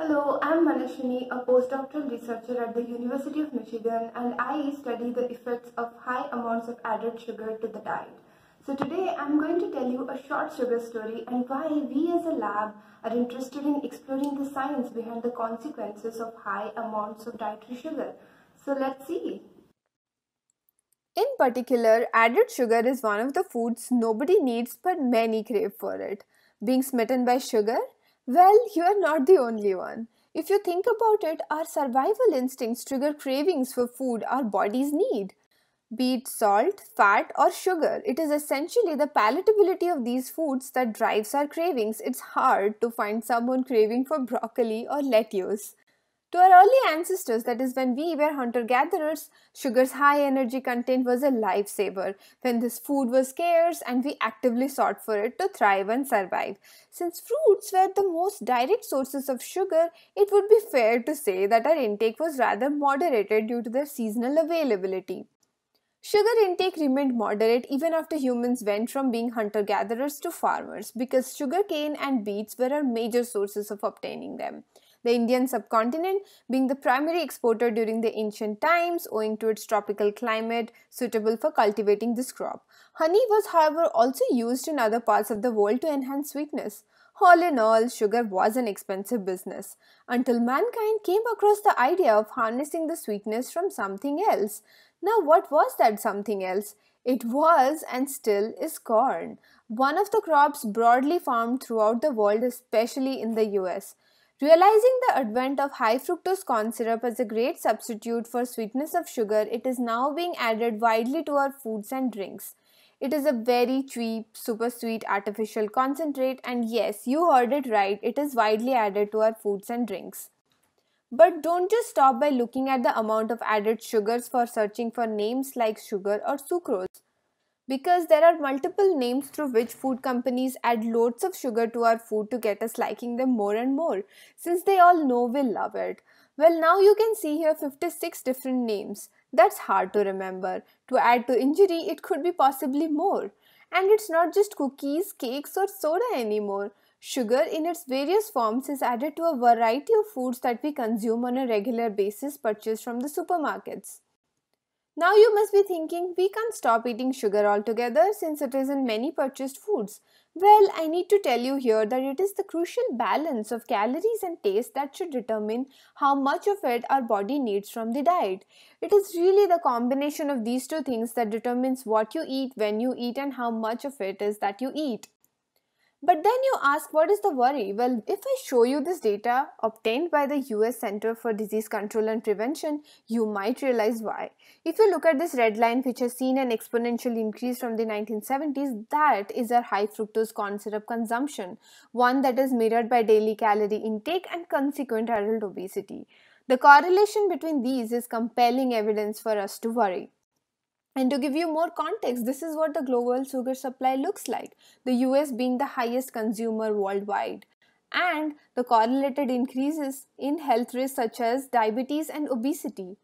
Hello, I'm Manashini, a postdoctoral researcher at the University of Michigan, and I study the effects of high amounts of added sugar to the diet. So today I'm going to tell you a short sugar story and why we as a lab are interested in exploring the science behind the consequences of high amounts of dietary sugar. So let's see. In particular, added sugar is one of the foods nobody needs but many crave for it. Being smitten by sugar well, you're not the only one. If you think about it, our survival instincts trigger cravings for food our bodies need. Be it salt, fat, or sugar, it is essentially the palatability of these foods that drives our cravings. It's hard to find someone craving for broccoli or lettuce. To our early ancestors, that is, when we were hunter gatherers, sugar's high energy content was a lifesaver when this food was scarce and we actively sought for it to thrive and survive. Since fruits were the most direct sources of sugar, it would be fair to say that our intake was rather moderated due to their seasonal availability. Sugar intake remained moderate even after humans went from being hunter gatherers to farmers because sugarcane and beets were our major sources of obtaining them the Indian subcontinent being the primary exporter during the ancient times owing to its tropical climate suitable for cultivating this crop. Honey was, however, also used in other parts of the world to enhance sweetness. All in all, sugar was an expensive business until mankind came across the idea of harnessing the sweetness from something else. Now, what was that something else? It was and still is corn, one of the crops broadly farmed throughout the world, especially in the US. Realizing the advent of high fructose corn syrup as a great substitute for sweetness of sugar, it is now being added widely to our foods and drinks. It is a very cheap, super sweet artificial concentrate, and yes, you heard it right, it is widely added to our foods and drinks. But don't just stop by looking at the amount of added sugars for searching for names like sugar or sucrose because there are multiple names through which food companies add loads of sugar to our food to get us liking them more and more, since they all know we love it. Well, now you can see here 56 different names. That's hard to remember. To add to injury, it could be possibly more. And it's not just cookies, cakes, or soda anymore. Sugar in its various forms is added to a variety of foods that we consume on a regular basis purchased from the supermarkets. Now you must be thinking we can't stop eating sugar altogether since it is in many purchased foods. Well, I need to tell you here that it is the crucial balance of calories and taste that should determine how much of it our body needs from the diet. It is really the combination of these two things that determines what you eat, when you eat and how much of it is that you eat. But then you ask, what is the worry? Well, if I show you this data obtained by the US Center for Disease Control and Prevention, you might realize why. If you look at this red line, which has seen an exponential increase from the 1970s, that is our high fructose corn syrup consumption, one that is mirrored by daily calorie intake and consequent adult obesity. The correlation between these is compelling evidence for us to worry. And to give you more context, this is what the global sugar supply looks like, the US being the highest consumer worldwide. And the correlated increases in health risks such as diabetes and obesity.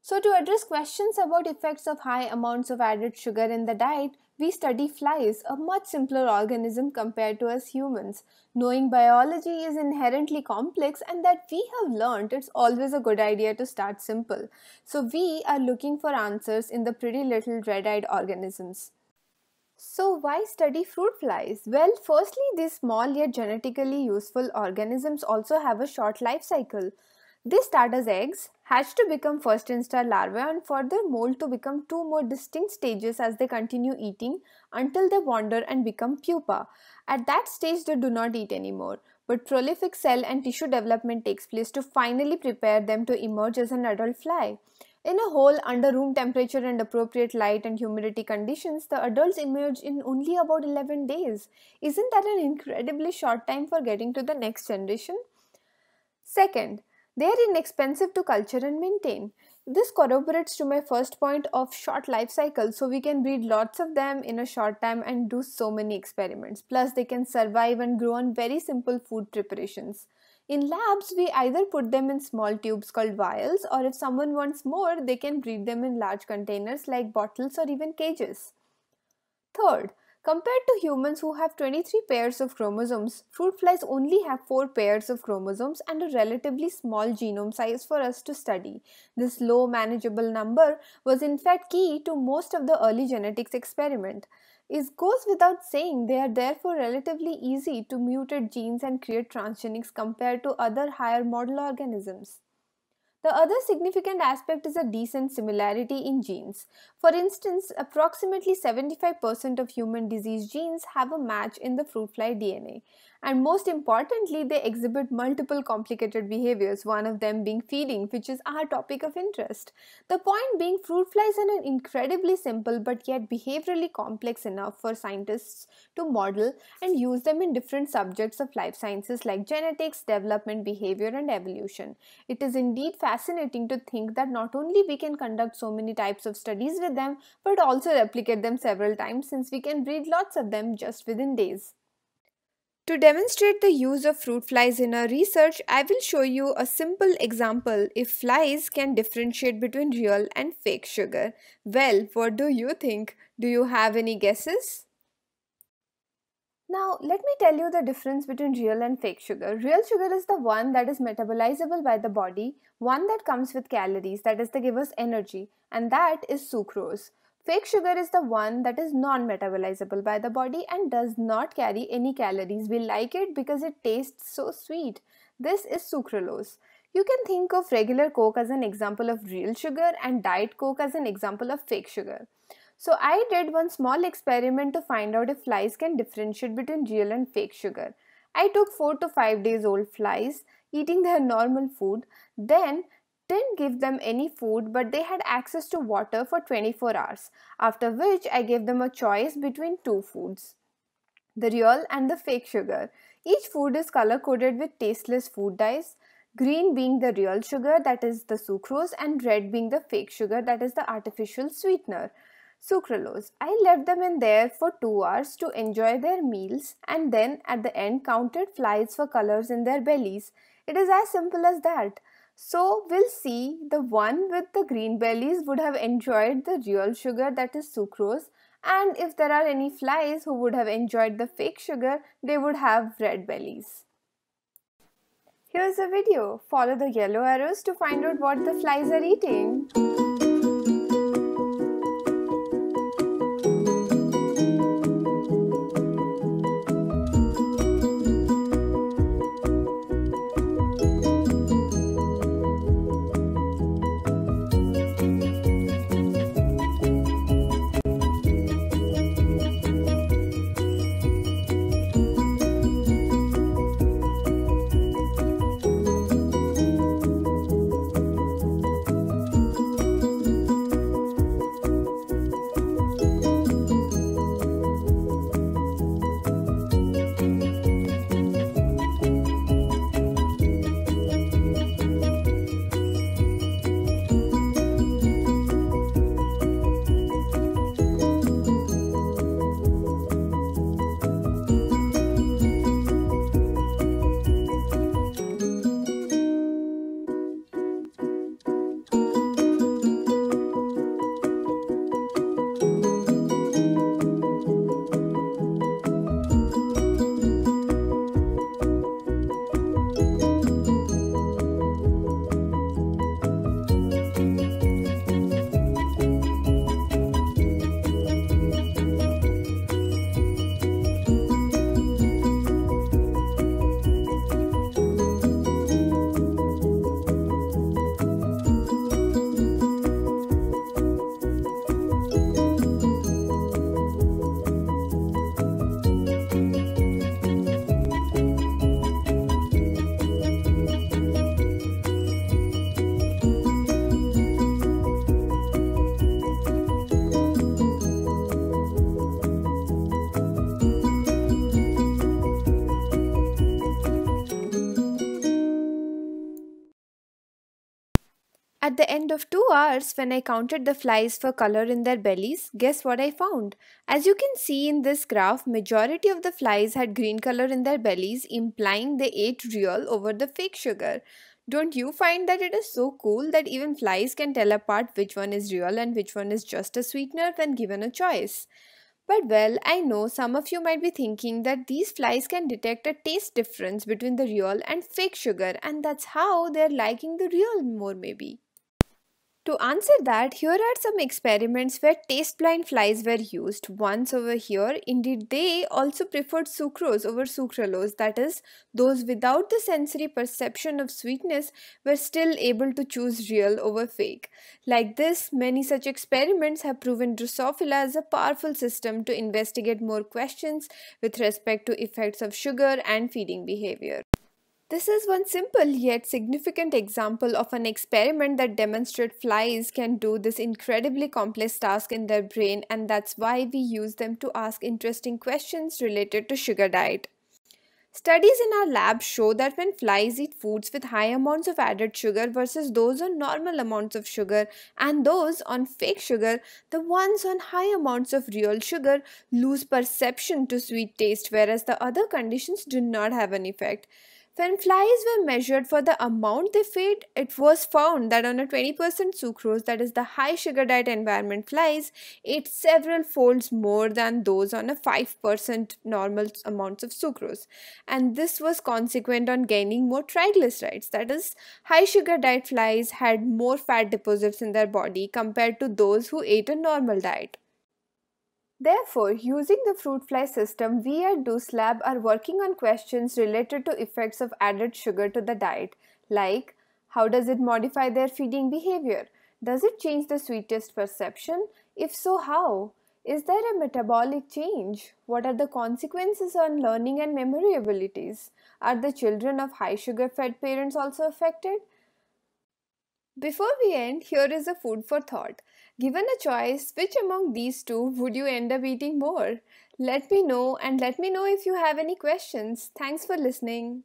So to address questions about effects of high amounts of added sugar in the diet, we study flies, a much simpler organism compared to us humans. Knowing biology is inherently complex, and that we have learned it's always a good idea to start simple. So, we are looking for answers in the pretty little red eyed organisms. So, why study fruit flies? Well, firstly, these small yet genetically useful organisms also have a short life cycle. These starter's eggs hatch to become first instar larvae and further mold to become two more distinct stages as they continue eating until they wander and become pupa. At that stage, they do not eat anymore, but prolific cell and tissue development takes place to finally prepare them to emerge as an adult fly. In a hole under room temperature and appropriate light and humidity conditions, the adults emerge in only about 11 days. Isn't that an incredibly short time for getting to the next generation? Second, they are inexpensive to culture and maintain. This corroborates to my first point of short life cycle, so we can breed lots of them in a short time and do so many experiments. Plus, they can survive and grow on very simple food preparations. In labs, we either put them in small tubes called vials, or if someone wants more, they can breed them in large containers like bottles or even cages. Third, Compared to humans who have 23 pairs of chromosomes, fruit flies only have 4 pairs of chromosomes and a relatively small genome size for us to study. This low manageable number was in fact key to most of the early genetics experiment. It goes without saying they are therefore relatively easy to mutate genes and create transgenics compared to other higher model organisms. The other significant aspect is a decent similarity in genes. For instance, approximately 75% of human disease genes have a match in the fruit fly DNA, and most importantly, they exhibit multiple complicated behaviors, one of them being feeding, which is our topic of interest. The point being, fruit flies are an incredibly simple but yet behaviorally complex enough for scientists to model and use them in different subjects of life sciences like genetics, development, behavior, and evolution. It is indeed fascinating to think that not only we can conduct so many types of studies with them, but also replicate them several times since we can breed lots of them just within days. To demonstrate the use of fruit flies in our research, I will show you a simple example if flies can differentiate between real and fake sugar. Well, what do you think? Do you have any guesses? Now, let me tell you the difference between real and fake sugar. Real sugar is the one that is metabolizable by the body, one that comes with calories, that is, that give us energy, and that is sucrose. Fake sugar is the one that is non metabolizable by the body and does not carry any calories. We like it because it tastes so sweet. This is sucralose. You can think of regular Coke as an example of real sugar and Diet Coke as an example of fake sugar. So, I did one small experiment to find out if flies can differentiate between real and fake sugar. I took 4 to 5 days old flies eating their normal food, then didn't give them any food but they had access to water for 24 hours, after which I gave them a choice between two foods the real and the fake sugar. Each food is color coded with tasteless food dyes, green being the real sugar that is the sucrose and red being the fake sugar that is the artificial sweetener sucralose. I left them in there for 2 hours to enjoy their meals and then at the end counted flies for colors in their bellies. It is as simple as that. So we'll see the one with the green bellies would have enjoyed the real sugar that is sucrose and if there are any flies who would have enjoyed the fake sugar, they would have red bellies. Here's a video. Follow the yellow arrows to find out what the flies are eating. the end of two hours, when I counted the flies for color in their bellies, guess what I found? As you can see in this graph, majority of the flies had green color in their bellies, implying they ate real over the fake sugar. Don't you find that it is so cool that even flies can tell apart which one is real and which one is just a sweetener when given a choice? But well, I know some of you might be thinking that these flies can detect a taste difference between the real and fake sugar and that's how they're liking the real more maybe. To answer that, here are some experiments where taste-blind flies were used. Once over here, indeed they also preferred sucrose over sucralose, that is, those without the sensory perception of sweetness were still able to choose real over fake. Like this, many such experiments have proven Drosophila as a powerful system to investigate more questions with respect to effects of sugar and feeding behavior. This is one simple yet significant example of an experiment that demonstrates flies can do this incredibly complex task in their brain and that's why we use them to ask interesting questions related to sugar diet. Studies in our lab show that when flies eat foods with high amounts of added sugar versus those on normal amounts of sugar and those on fake sugar, the ones on high amounts of real sugar lose perception to sweet taste whereas the other conditions do not have an effect. When flies were measured for the amount they fed, it was found that on a 20% sucrose, that is the high sugar diet environment, flies ate several folds more than those on a 5% normal amounts of sucrose. And this was consequent on gaining more triglycerides, that is, high sugar diet flies had more fat deposits in their body compared to those who ate a normal diet. Therefore, using the fruit fly system, we at Deuce Lab are working on questions related to effects of added sugar to the diet, like how does it modify their feeding behavior? Does it change the sweetest perception? If so, how? Is there a metabolic change? What are the consequences on learning and memory abilities? Are the children of high sugar fed parents also affected? Before we end, here is a food for thought. Given a choice, which among these two would you end up eating more? Let me know and let me know if you have any questions. Thanks for listening.